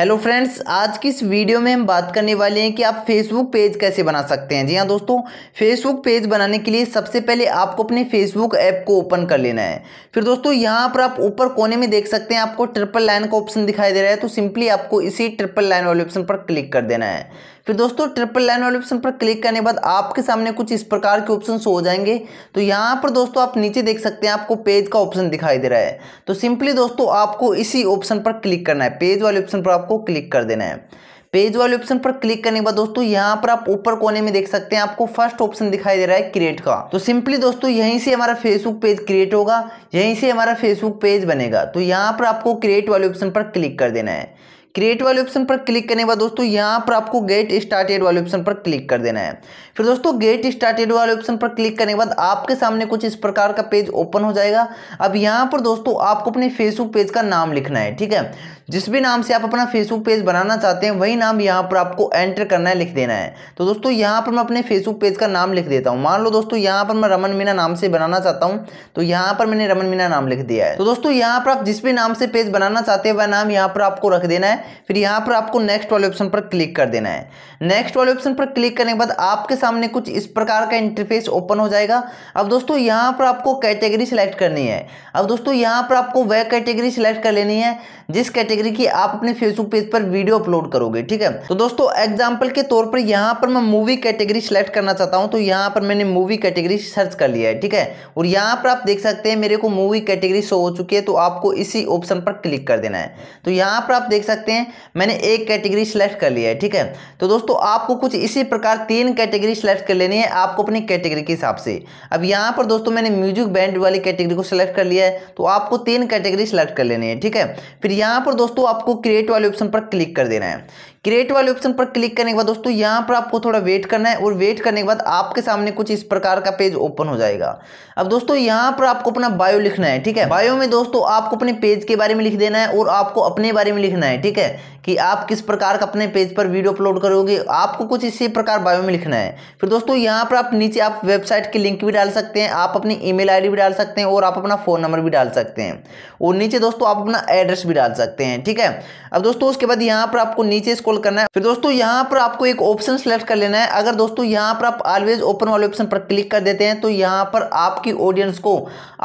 hello friends आज की इस वीडियो में हम बात करने वाले हैं कि आप फेसबुक पेज कैसे बना सकते हैं जी हाँ दोस्तों फेसबुक पेज बनाने के लिए सबसे पहले आपको अपने फेसबुक ऐप को ओपन कर लेना है फिर दोस्तों यहाँ पर आप ऊपर कोने में देख सकते हैं आपको ट्रिपल लाइन का ऑप्शन दिखाई दे रहा है तो सिंपली आपको इसी ट्रिपल लाइन वाले ऑप्शन पर क्लिक कर देना है फिर दोस्तों ट्रिपल लाइन वाले ऑप्शन पर क्लिक करने के बाद आपके सामने कुछ इस प्रकार के ऑप्शन हो जाएंगे तो यहाँ पर दोस्तों आप नीचे देख सकते हैं आपको पेज का ऑप्शन दिखाई दे रहा है तो सिंपली दोस्तों आपको इसी ऑप्शन पर क्लिक करना है पेज वाले ऑप्शन पर आपको क्लिक कर देना है पेज वाले ऑप्शन पर क्लिक करने के बाद दोस्तों यहाँ पर आप ऊपर कोने में देख सकते हैं आपको फर्स्ट ऑप्शन दिखाई दे रहा है क्रिएट का तो सिंपली दोस्तों यहीं से हमारा फेसबुक पेज क्रिएट होगा यहीं से हमारा फेसबुक पेज बनेगा तो यहाँ पर आपको क्रिएट वाले ऑप्शन पर क्लिक कर देना है क्रिएट वाले ऑप्शन पर क्लिक करने के बाद दोस्तों यहाँ पर आपको गेट स्टार्टेड वाले ऑप्शन पर क्लिक कर देना है फिर दोस्तों गेट स्टार्टेड वाले ऑप्शन पर क्लिक करने के बाद आपके सामने कुछ इस प्रकार का पेज ओपन हो जाएगा अब यहाँ पर दोस्तों आपको अपने फेसबुक पेज का नाम लिखना है ठीक है जिस भी नाम से आप अपना फेसबुक पेज बनाना चाहते हैं वही नाम यहाँ पर आपको एंटर करना है लिख देना है तो दोस्तों यहाँ पर मैं अपने फेसबुक पेज का नाम लिख देता हूँ मान लो दोस्तों यहाँ पर मैं रमन मीना नाम से बनाना चाहता हूँ तो यहाँ पर मैंने रमन मीना नाम लिख दिया है तो दोस्तों यहाँ पर आप जिस भी नाम से पेज बनाना चाहते हैं वह नाम यहाँ पर आपको रख देना है फिर यहाँ पर आपको नेक्स्ट वाले ऑप्शन पर क्लिक कर देना है नेक्स्ट वाले ऑप्शन पर क्लिक करने के बाद आपके सामने कुछ इस प्रकार का इंटरफेस ओपन हो जाएगा अब दोस्तों यहाँ पर आपको कैटेगरी सिलेक्ट करनी है अब दोस्तों यहाँ पर आपको वह कैटेगरी सिलेक्ट कर लेनी है जिस कैटेगरी की आप अपने फेसबुक पेज पर वीडियो अपलोड करोगे ठीक है तो दोस्तों एग्जाम्पल के तौर पर यहाँ पर मैं मूवी कैटेगरी सिलेक्ट करना चाहता हूँ तो यहाँ पर मैंने मूवी कैटेगरी सर्च कर लिया है ठीक है और यहाँ पर आप देख सकते हैं मेरे को मूवी कैटेगरी शो हो चुकी है तो आपको इसी ऑप्शन पर क्लिक कर देना है तो यहाँ पर आप देख सकते सकते हैं मैंने एक कैटेगरी सेलेक्ट कर लिया है ठीक है तो दोस्तों आपको कुछ इसी प्रकार तीन कैटेगरी सेलेक्ट कर लेनी है आपको अपनी कैटेगरी के हिसाब से अब यहाँ पर दोस्तों मैंने म्यूजिक बैंड वाली कैटेगरी को सिलेक्ट कर लिया है तो आपको तीन कैटेगरी सेलेक्ट कर लेनी है ठीक है फिर यहाँ पर दोस्तों आपको क्रिएट वाले ऑप्शन पर क्लिक कर देना है क्रिएट वाले ऑप्शन पर क्लिक करने के बाद दोस्तों यहाँ पर आपको थोड़ा वेट करना है और वेट करने के बाद आपके सामने कुछ इस प्रकार का पेज ओपन हो जाएगा अब दोस्तों यहाँ पर आपको अपना बायो लिखना है ठीक है बायो में दोस्तों आपको अपने पेज के बारे में लिख देना है और आपको अपने बारे में लिखना है ठीक है कि आप किस प्रकार का अपने पेज पर वीडियो अपलोड करोगे आपको कुछ इसी प्रकार बायो में लिखना है फिर दोस्तों यहाँ पर आप नीचे आप वेबसाइट के लिंक भी डाल सकते हैं आप अपनी ईमेल आईडी भी डाल सकते हैं और आप अपना फ़ोन नंबर भी डाल सकते हैं और नीचे दोस्तों आप अपना एड्रेस भी डाल सकते हैं ठीक है अब दोस्तों उसके बाद यहाँ पर आपको नीचे इसको स्क्रॉल करना है फिर दोस्तों यहाँ पर आपको एक ऑप्शन सेलेक्ट कर लेना है अगर दोस्तों यहाँ पर आप ऑलवेज ओपन वाले ऑप्शन पर क्लिक कर देते हैं तो यहाँ पर आपकी ऑडियंस को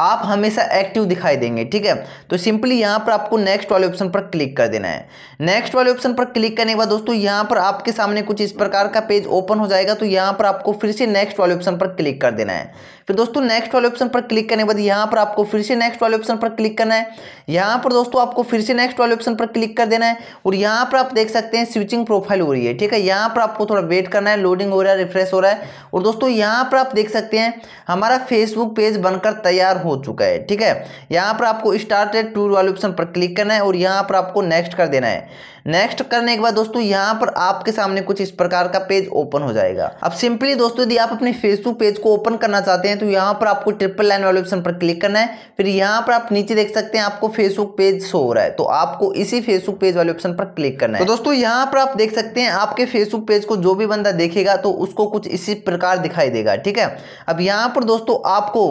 आप हमेशा एक्टिव दिखाई देंगे ठीक है तो सिंपली यहाँ पर आपको नेक्स्ट वाले ऑप्शन पर क्लिक कर देना है नेक्स्ट वाले ऑप्शन पर क्लिक करने के बाद दोस्तों यहाँ पर आपके सामने कुछ इस प्रकार का पेज ओपन हो जाएगा तो यहाँ पर आपको फिर से नेक्स्ट वाले ऑप्शन पर क्लिक कर देना है फिर दोस्तों नेक्स्ट वाले ऑप्शन पर क्लिक करने के बाद यहाँ पर आपको फिर से नेक्स्ट वाले ऑप्शन पर क्लिक करना है यहाँ पर दोस्तों आपको फिर से नेक्स्ट वाले ऑप्शन पर क्लिक कर देना है और यहाँ पर आप देख सकते हैं स्विचिंग प्रोफाइल हो रही है ठीक है यहाँ पर आपको थोड़ा वेट करना है लोडिंग हो रहा है रिफ्रेश हो रहा है और दोस्तों यहाँ पर आप देख सकते हैं हमारा फेसबुक पेज बनकर तैयार हो चुका है ठीक है यहाँ पर आपको स्टार्टेड टूर वाले ऑप्शन पर क्लिक करना है और यहाँ पर आपको नेक्स्ट कर देना है नेक्स्ट करने के बाद दोस्तों यहाँ पर आपके सामने कुछ इस प्रकार का पेज ओपन हो जाएगा अब सिंपली दोस्तों यदि आप अपने फेसबुक पेज को ओपन करना चाहते हैं तो यहाँ पर आपको ट्रिपल लाइन वाले ऑप्शन पर क्लिक करना है फिर यहाँ पर आप नीचे देख सकते हैं आपको फेसबुक पेज शो हो रहा है तो आपको इसी फेसबुक पेज वाले ऑप्शन पर क्लिक करना है तो दोस्तों यहाँ पर आप देख सकते हैं आपके फेसबुक पेज को जो भी बंदा देखेगा तो उसको कुछ इसी प्रकार दिखाई देगा ठीक है अब यहाँ पर दोस्तों आपको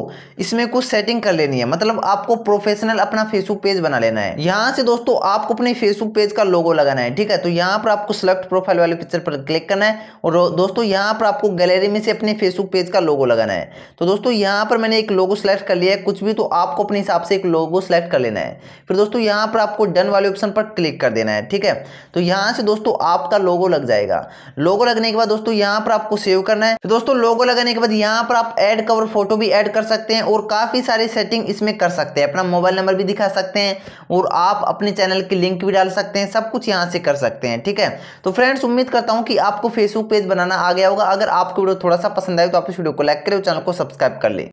इसमें कुछ सेटिंग कर लेनी है मतलब आपको प्रोफेशनल अपना फेसबुक पेज बना लेना है यहाँ से दोस्तों आपको अपने फेसबुक पेज का लोगो लगा लगाना है ठीक है तो यहाँ पर आपको सिलेक्ट प्रोफाइल वाले पिक्चर पर क्लिक करना है और दोस्तों यहाँ पर आपको गैलरी में से अपने फेसबुक पेज का लोगो लगाना है तो दोस्तों यहाँ पर मैंने एक लोगो सेलेक्ट कर लिया है कुछ भी तो आपको अपने हिसाब से एक लोगो सेलेक्ट कर लेना है फिर दोस्तों यहाँ पर आपको डन वाले ऑप्शन पर क्लिक कर देना है ठीक है तो यहाँ से दोस्तों आपका लोगो लग जाएगा लोगो लगने के बाद दोस्तों यहाँ पर आपको सेव करना है दोस्तों लोगो लगाने के बाद यहाँ पर आप एड कवर फोटो भी एड कर सकते हैं और काफ़ी सारी सेटिंग इसमें कर सकते हैं अपना मोबाइल नंबर भी दिखा सकते हैं और आप अपने चैनल की लिंक भी डाल सकते हैं सब कुछ यहाँ से कर सकते हैं ठीक है तो फ्रेंड्स उम्मीद करता हूँ कि आपको फेसबुक पेज बनाना आ गया होगा अगर आपको वीडियो थोड़ा सा पसंद आए तो आप इस वीडियो को लाइक करें और चैनल को सब्सक्राइब कर लें